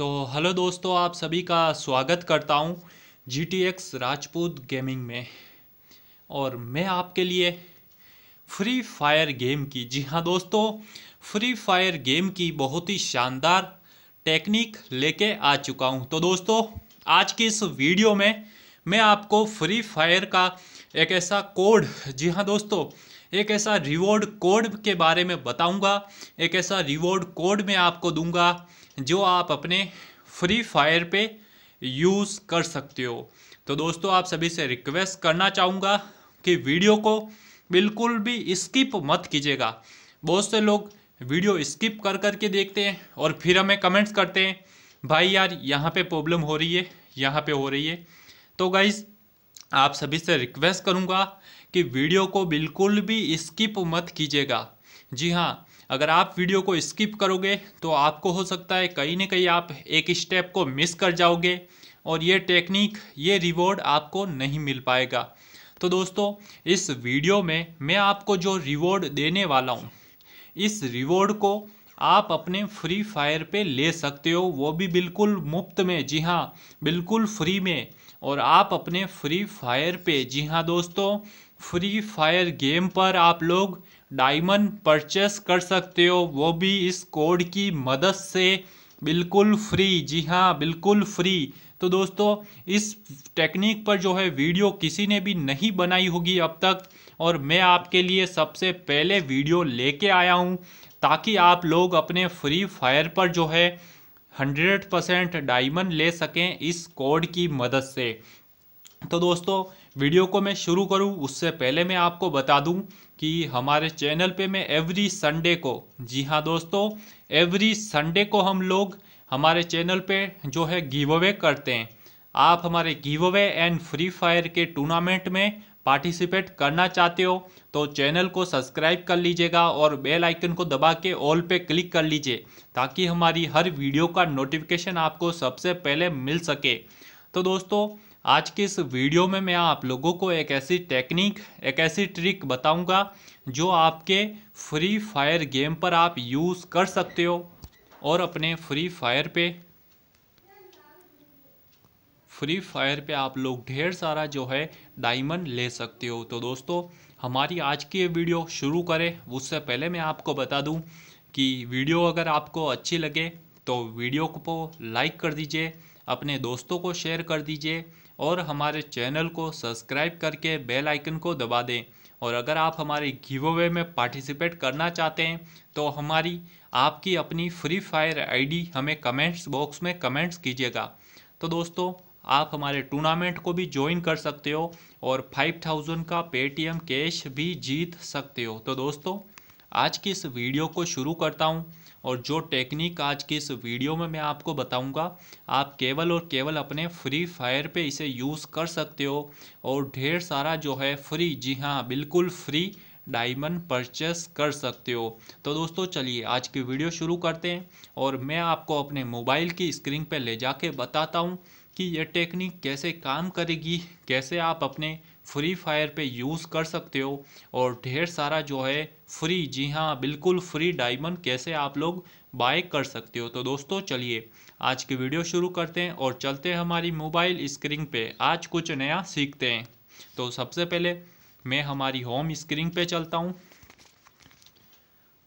तो हेलो दोस्तों आप सभी का स्वागत करता हूँ G T X Rajput gaming में और मैं आपके लिए फ्री फायर गेम की जी हाँ दोस्तों फ्री फायर गेम की बहुत ही शानदार टेक्निक लेके आ चुका हूँ तो दोस्तों आज की इस वीडियो में मैं आपको फ्री फायर का एक ऐसा कोड जी हाँ दोस्तों एक ऐसा रिवॉर्ड कोड के बारे में बताऊँगा एक ऐसा रिवॉर्ड कोड मैं आपको दूँगा जो आप अपने फ्री फायर पे यूज़ कर सकते हो तो दोस्तों आप सभी से रिक्वेस्ट करना चाहूँगा कि वीडियो को बिल्कुल भी स्किप मत कीजिएगा बहुत से लोग वीडियो स्किप कर कर के देखते हैं और फिर हमें कमेंट्स करते हैं भाई यार यहाँ पे प्रॉब्लम हो रही है यहाँ पे हो रही है तो गाइज़ आप सभी से रिक्वेस्ट करूँगा कि वीडियो को बिल्कुल भी स्किप मत कीजिएगा जी हाँ अगर आप वीडियो को स्किप करोगे तो आपको हो सकता है कहीं ना कहीं आप एक स्टेप को मिस कर जाओगे और ये टेक्निक ये रिवॉर्ड आपको नहीं मिल पाएगा तो दोस्तों इस वीडियो में मैं आपको जो रिवॉर्ड देने वाला हूँ इस रिवॉर्ड को आप अपने फ्री फायर पे ले सकते हो वो भी बिल्कुल मुफ्त में जी हाँ बिल्कुल फ्री में और आप अपने फ्री फायर पे जी हाँ दोस्तों फ्री फायर गेम पर आप लोग डायमंड परचेस कर सकते हो वो भी इस कोड की मदद से बिल्कुल फ्री जी हाँ बिल्कुल फ्री तो दोस्तों इस टेक्निक पर जो है वीडियो किसी ने भी नहीं बनाई होगी अब तक और मैं आपके लिए सबसे पहले वीडियो लेके आया हूँ ताकि आप लोग अपने फ्री फायर पर जो है हंड्रेड परसेंट डायमंड ले सकें इस कोड की मदद से तो दोस्तों वीडियो को मैं शुरू करूं उससे पहले मैं आपको बता दूं कि हमारे चैनल पे मैं एवरी संडे को जी हाँ दोस्तों एवरी संडे को हम लोग हमारे चैनल पे जो है गिव अवे करते हैं आप हमारे give away and free fire के टूर्नामेंट में पार्टिसिपेट करना चाहते हो तो चैनल को सब्सक्राइब कर लीजिएगा और बेल आइकन को दबा के ऑल पे क्लिक कर लीजिए ताकि हमारी हर वीडियो का नोटिफिकेशन आपको सबसे पहले मिल सके तो दोस्तों आज के इस वीडियो में मैं आप लोगों को एक ऐसी टेक्निक एक ऐसी ट्रिक बताऊंगा जो आपके फ्री फायर गेम पर आप यूज़ कर सकते हो और अपने फ्री फायर पे फ्री फायर पे आप लोग ढेर सारा जो है डायमंड ले सकते हो तो दोस्तों हमारी आज की ये वीडियो शुरू करें उससे पहले मैं आपको बता दूं कि वीडियो अगर आपको अच्छी लगे तो वीडियो को लाइक कर दीजिए अपने दोस्तों को शेयर कर दीजिए और हमारे चैनल को सब्सक्राइब करके बेल आइकन को दबा दें और अगर आप हमारे गिव अवे में पार्टिसिपेट करना चाहते हैं तो हमारी आपकी अपनी फ्री फायर आईडी हमें कमेंट्स बॉक्स में कमेंट्स कीजिएगा तो दोस्तों आप हमारे टूर्नामेंट को भी ज्वाइन कर सकते हो और 5000 का पेटीएम कैश भी जीत सकते हो तो दोस्तों आज की इस वीडियो को शुरू करता हूँ और जो टेक्निक आज की इस वीडियो में मैं आपको बताऊंगा आप केवल और केवल अपने फ्री फायर पे इसे यूज़ कर सकते हो और ढेर सारा जो है फ्री जी हाँ बिल्कुल फ्री डायमंड परचेस कर सकते हो तो दोस्तों चलिए आज की वीडियो शुरू करते हैं और मैं आपको अपने मोबाइल की स्क्रीन पर ले जा बताता हूँ कि यह टेक्निक कैसे काम करेगी कैसे आप अपने फ्री फायर पे यूज़ कर सकते हो और ढेर सारा जो है फ्री जी हाँ बिल्कुल फ्री डायमंड कैसे आप लोग बाय कर सकते हो तो दोस्तों चलिए आज की वीडियो शुरू करते हैं और चलते हैं हमारी मोबाइल स्क्रीन पे आज कुछ नया सीखते हैं तो सबसे पहले मैं हमारी होम स्क्रीन पे चलता हूँ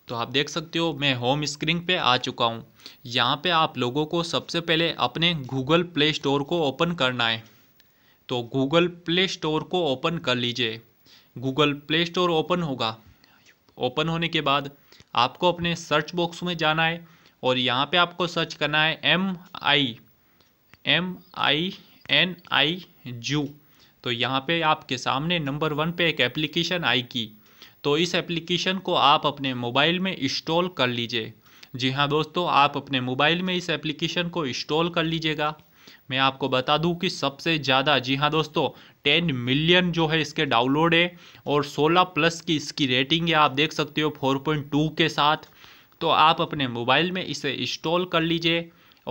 तो आप देख सकते हो मैं होम स्क्रीन पे आ चुका हूँ यहाँ पे आप लोगों को सबसे पहले अपने गूगल प्ले स्टोर को ओपन करना है तो गूगल प्ले स्टोर को ओपन कर लीजिए गूगल प्ले स्टोर ओपन होगा ओपन होने के बाद आपको अपने सर्च बॉक्स में जाना है और यहाँ पे आपको सर्च करना है M I M I N I जू तो यहाँ पे आपके सामने नंबर वन पे एक एप्लीकेशन आएगी तो इस एप्लीकेशन को आप अपने मोबाइल में इंस्टॉल कर लीजिए जी हाँ दोस्तों आप अपने मोबाइल में इस एप्लीकेशन को इंस्टॉल कर लीजिएगा मैं आपको बता दूं कि सबसे ज़्यादा जी हाँ दोस्तों टेन मिलियन जो है इसके डाउनलोड है और सोलह प्लस की इसकी रेटिंग है आप देख सकते हो टू के साथ तो आप अपने मोबाइल में इसे इंस्टॉल कर लीजिए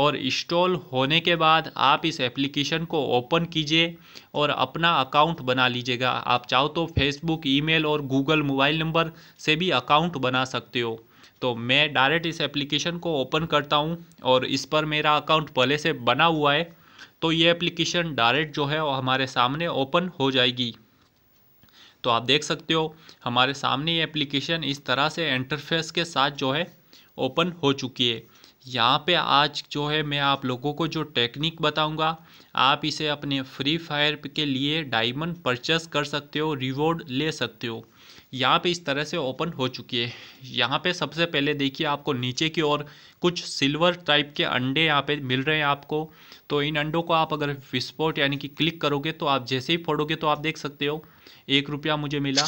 और इंस्टॉल होने के बाद आप इस एप्लीकेशन को ओपन कीजिए और अपना अकाउंट बना लीजिएगा आप चाहो तो फेसबुक ईमेल और गूगल मोबाइल नंबर से भी अकाउंट बना सकते हो तो मैं डायरेक्ट इस एप्लीकेशन को ओपन करता हूँ और इस पर मेरा अकाउंट पहले से बना हुआ है तो ये एप्लीकेशन डायरेक्ट जो है वो हमारे सामने ओपन हो जाएगी तो आप देख सकते हो हमारे सामने ये एप्लीकेशन इस तरह से इंटरफेस के साथ जो है ओपन हो चुकी है यहाँ पे आज जो है मैं आप लोगों को जो टेक्निक बताऊंगा आप इसे अपने फ्री फायर के लिए डायमंड परचेस कर सकते हो रिवॉर्ड ले सकते हो यहाँ पे इस तरह से ओपन हो चुकी है यहाँ पे सबसे पहले देखिए आपको नीचे की ओर कुछ सिल्वर टाइप के अंडे यहाँ पे मिल रहे हैं आपको तो इन अंडों को आप अगर विस्फोट यानी कि क्लिक करोगे तो आप जैसे ही फोड़ोगे तो आप देख सकते हो एक रुपया मुझे मिला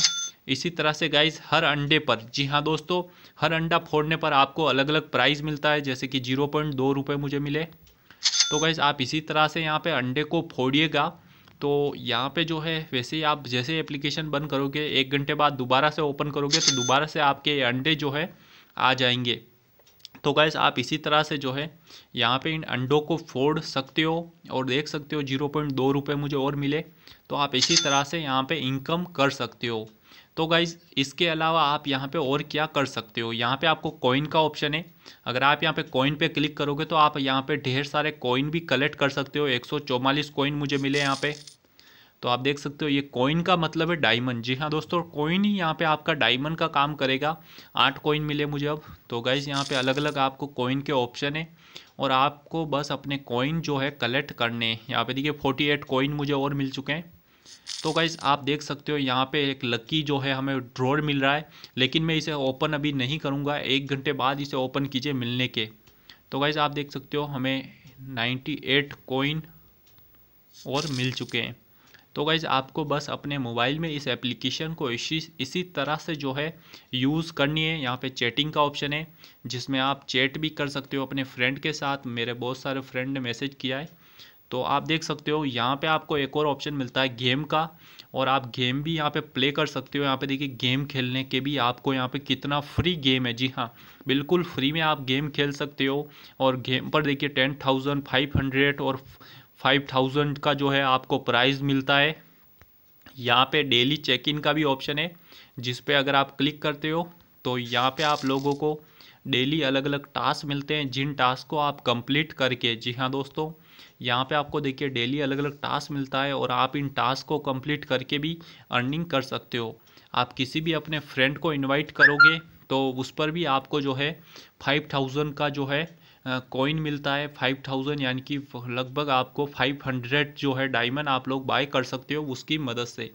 इसी तरह से गाइस हर अंडे पर जी हाँ दोस्तों हर अंडा फोड़ने पर आपको अलग अलग प्राइस मिलता है जैसे कि जीरो पॉइंट दो रुपये मुझे मिले तो गाइस आप इसी तरह से यहाँ पे अंडे को फोड़िएगा तो यहाँ पे जो है वैसे ही आप जैसे एप्लीकेशन बंद करोगे एक घंटे बाद दोबारा से ओपन करोगे तो दोबारा से आपके अंडे जो है आ जाएंगे तो गैस आप इसी तरह से जो है यहाँ पे इन अंडों को फोड़ सकते हो और देख सकते हो जीरो पॉइंट दो रुपये मुझे और मिले तो आप इसी तरह से यहाँ पे इनकम कर सकते हो तो गाइज इसके अलावा आप यहाँ पे और क्या कर सकते हो यहाँ पे आपको कॉइन का ऑप्शन है अगर आप यहाँ पे कॉइन पे क्लिक करोगे तो आप यहाँ पे ढेर सारे कॉइन भी कलेक्ट कर सकते हो एक सौ कॉइन मुझे मिले यहाँ पे तो आप देख सकते हो ये कॉइन का मतलब है डायमंड जी हाँ दोस्तों कॉइन ही यहाँ पे आपका डायमंड का काम करेगा आठ कॉइन मिले मुझे अब तो गाइज यहाँ पे अलग अलग आपको कॉइन के ऑप्शन है और आपको बस अपने कॉइन जो है कलेक्ट करने यहाँ पे देखिए फोर्टी एट कॉइन मुझे और मिल चुके हैं तो गाइज़ आप देख सकते हो यहाँ पे एक लकी जो है हमें ड्रॉर मिल रहा है लेकिन मैं इसे ओपन अभी नहीं करूँगा एक घंटे बाद इसे ओपन कीजिए मिलने के तो गाइज़ आप देख सकते हो हमें 98 कोइन और मिल चुके हैं तो गाइज़ आपको बस अपने मोबाइल में इस एप्लीकेशन को इसी इसी तरह से जो है यूज़ करनी है यहाँ पे चैटिंग का ऑप्शन है जिसमें आप चैट भी कर सकते हो अपने फ्रेंड के साथ मेरे बहुत सारे फ्रेंड ने मैसेज किया है तो आप देख सकते हो यहाँ पे आपको एक और ऑप्शन मिलता है गेम का और आप गेम भी यहाँ पे प्ले कर सकते हो यहाँ पे देखिए गेम खेलने के भी आपको यहाँ पे कितना फ्री गेम है जी हाँ बिल्कुल फ्री में आप गेम खेल सकते हो और गेम पर देखिए टेन थाउजेंड फाइव हंड्रेड और फाइव थाउजेंड का जो है आपको प्राइज़ मिलता है यहाँ पर डेली चेक इन का भी ऑप्शन है जिस पर अगर आप क्लिक करते हो तो यहाँ पर आप लोगों को डेली अलग अलग टास्क मिलते हैं जिन टास्क को आप कंप्लीट करके जी हाँ दोस्तों यहाँ पे आपको देखिए डेली अलग अलग टास्क मिलता है और आप इन टास्क को कंप्लीट करके भी अर्निंग कर सकते हो आप किसी भी अपने फ्रेंड को इनवाइट करोगे तो उस पर भी आपको जो है फाइव थाउजेंड का जो है कॉइन मिलता है फाइव थाउजेंड यानी कि लगभग आपको फाइव हंड्रेड जो है डायमंड आप लोग बाय कर सकते हो उसकी मदद से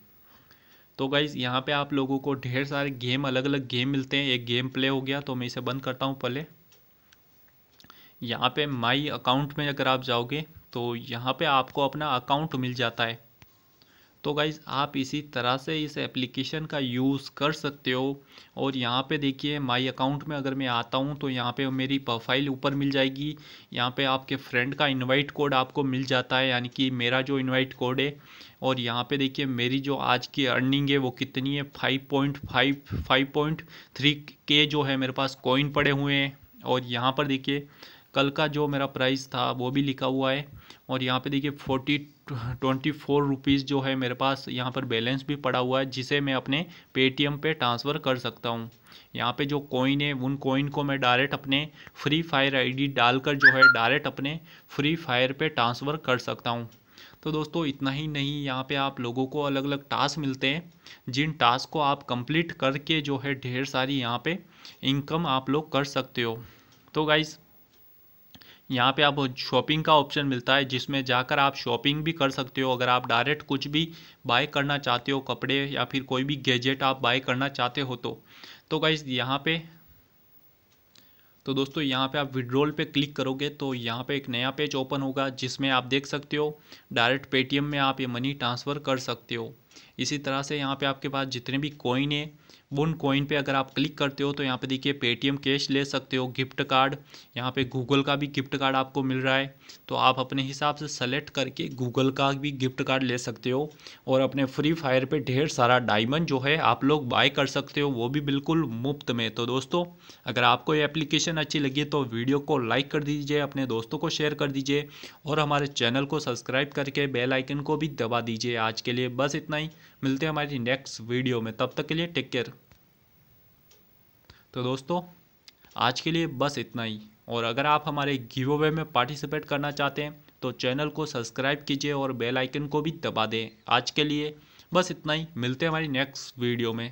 तो गाइज़ यहाँ पे आप लोगों को ढेर सारे गेम अलग अलग गेम मिलते हैं एक गेम प्ले हो गया तो मैं इसे बंद करता हूँ पहले यहाँ पे माई अकाउंट में अगर आप जाओगे तो यहाँ पे आपको अपना अकाउंट मिल जाता है तो गाइज़ आप इसी तरह से इस एप्लीकेशन का यूज़ कर सकते हो और यहाँ पे देखिए माय अकाउंट में अगर मैं आता हूँ तो यहाँ पे मेरी प्रोफाइल ऊपर मिल जाएगी यहाँ पे आपके फ्रेंड का इनवाइट कोड आपको मिल जाता है यानी कि मेरा जो इनवाइट कोड है और यहाँ पे देखिए मेरी जो आज की अर्निंग है वो कितनी है five point five five point three के जो है मेरे पास कॉइन पड़े हुए हैं और यहाँ पर देखिए कल का जो मेरा प्राइस था वो भी लिखा हुआ है और यहाँ पे देखिए फोर्टी ट्वेंटी फोर रुपीज़ जो है मेरे पास यहाँ पर बैलेंस भी पड़ा हुआ है जिसे मैं अपने पेटीएम पे ट्रांसफ़र कर सकता हूँ यहाँ पे जो कॉइन है उन कॉइन को मैं डायरेक्ट अपने फ्री फायर आईडी डालकर जो है डायरेक्ट अपने फ्री फायर पे ट्रांसफ़र कर सकता हूँ तो दोस्तों इतना ही नहीं यहाँ पे आप लोगों को अलग अलग टास्क मिलते हैं जिन टास्क को आप कंप्लीट करके जो है ढेर सारी यहाँ पे इनकम आप लोग कर सकते हो तो गाइज़ यहाँ पे आप शॉपिंग का ऑप्शन मिलता है जिसमें जाकर आप शॉपिंग भी कर सकते हो अगर आप डायरेक्ट कुछ भी बाय करना चाहते हो कपड़े या फिर कोई भी गैजेट आप बाय करना चाहते हो तो तो गाइज यहाँ पे तो दोस्तों यहाँ पे आप विड्रॉल पे क्लिक करोगे तो यहाँ पे एक नया पेज ओपन होगा जिसमें आप देख सकते हो डायरेक्ट पेटीएम में आप ये मनी ट्रांसफ़र कर सकते हो इसी तरह से यहाँ पे आपके पास जितने भी कॉइन है उन कॉइन पे अगर आप क्लिक करते हो तो यहाँ पे देखिए पेटीएम कैश ले सकते हो गिफ्ट कार्ड यहाँ पे गूगल का भी गिफ्ट कार्ड आपको मिल रहा है तो आप अपने हिसाब से सेलेक्ट करके गूगल का भी गिफ्ट कार्ड ले सकते हो और अपने फ्री फायर पे ढेर सारा डायमंड जो है आप लोग बाय कर सकते हो वो भी बिल्कुल मुफ्त में तो दोस्तों अगर आपको ये एप्लीकेशन अच्छी लगी तो वीडियो को लाइक कर दीजिए अपने दोस्तों को शेयर कर दीजिए और हमारे चैनल को सब्सक्राइब करके बेलाइकन को भी दबा दीजिए आज के लिए बस इतना ही में मिलते हैं हमारी नेक्स्ट वीडियो में तब तक के लिए टेक केयर तो दोस्तों आज के लिए बस इतना ही और अगर आप हमारे गिव अवे में पार्टिसिपेट करना चाहते हैं तो चैनल को सब्सक्राइब कीजिए और बेल आइकन को भी दबा दें आज के लिए बस इतना ही मिलते हैं हमारी नेक्स्ट वीडियो में